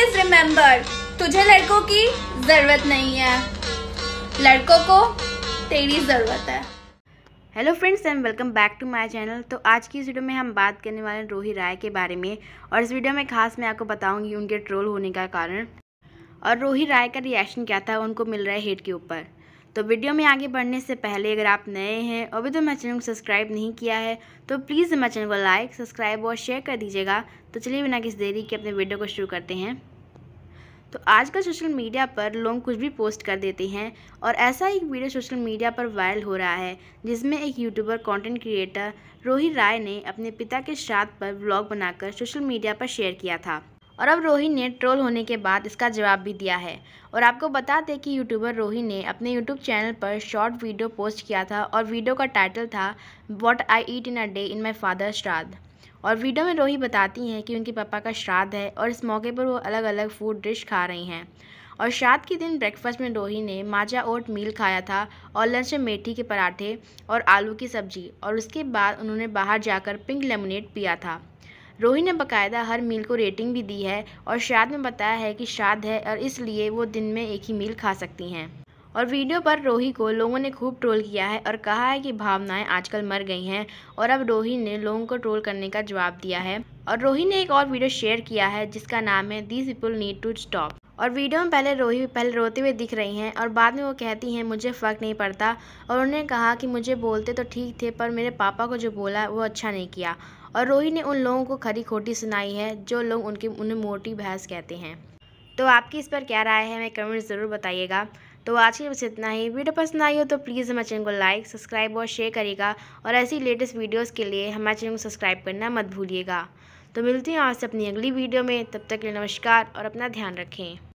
always remember तुझे लड़कों की ज़रूरत नहीं है लड़कों को तेरी ज़रूरत है hello friends and welcome back to my channel तो आज की इस वीडियो में हम बात करने वाले हैं रोही राय के बारे में और इस वीडियो में खास मैं आपको बताऊंगी उनके ट्रोल होने का कारण और रोही राय का रिएक्शन क्या था उनको मिल रहा है हेट के ऊपर तो वीडियो में आगे बढ़ने से पहले अगर आप नए हैं और अभी तो मेरे चैनल को सब्सक्राइब नहीं किया है तो प्लीज़ मेरे चैनल को लाइक सब्सक्राइब और शेयर कर दीजिएगा तो चलिए बिना किसी देरी के अपने वीडियो को शुरू करते हैं तो आजकल सोशल मीडिया पर लोग कुछ भी पोस्ट कर देते हैं और ऐसा एक वीडियो सोशल मीडिया पर वायरल हो रहा है जिसमें एक YouTuber content creator Rohit Rai ने अपने पिता के श्राद्ध पर ब्लॉग बनाकर सोशल मीडिया पर शेयर किया था और अब रोहित ने ट्रोल होने के बाद इसका जवाब भी दिया है और आपको बता दें कि यूट्यूबर रोहित ने अपने यूट्यूब चैनल पर शॉर्ट वीडियो पोस्ट किया था और वीडियो का टाइटल था what I eat in a day in my father shraddh और वीडियो में रोही बताती हैं कि उनके पापा का श्राद्ध है और इस मौके पर वो अलग अलग फूड डिश खा रही हैं और श्राद्ध के दिन ब्रेकफास्ट में रोही ने माजा ओट मील खाया था और लंच में मेथी के पराठे और आलू की सब्जी और उसके बाद उन्होंने बाहर जाकर पिंक लेमोनेट पिया था रोही ने बकायदा हर मील को रेटिंग भी दी है और श्राद्ध में बताया है कि श्राद्ध है और इसलिए वो दिन में एक ही मील खा सकती हैं और वीडियो पर रोही को लोगों ने खूब ट्रोल किया है और कहा है कि भावनाएं आजकल मर गई हैं और अब रोही ने लोगों को ट्रोल करने का जवाब दिया है और रोही ने एक और वीडियो शेयर किया है जिसका नाम है this people need to stop और वीडियो में पहले रोही पहले रोते हुए दिख रही हैं और बाद में वो कहती हैं मुझे फ़र्क नहीं पड़ता और उन्होंने कहा कि मुझे बोलते तो ठीक थे पर मेरे पापा को जो बोला वो अच्छा नहीं किया और रोही ने उन लोगों को खरी खोटी सुनाई है जो लोग उनकी उन्हें मोटी भैंस कहते हैं तो आपकी इस पर क्या राय है मैं कमेंट ज़रूर बताइएगा तो आज के बस इतना ही वीडियो पसंद आई हो तो प्लीज़ हमारे चैनल को लाइक सब्सक्राइब और शेयर करिएगा और ऐसी लेटेस्ट वीडियोज़ के लिए हमारे चैनल को सब्सक्राइब करना मत भूलिएगा तो मिलती हैं आपसे अपनी अगली वीडियो में तब तक के लिए नमस्कार और अपना ध्यान रखें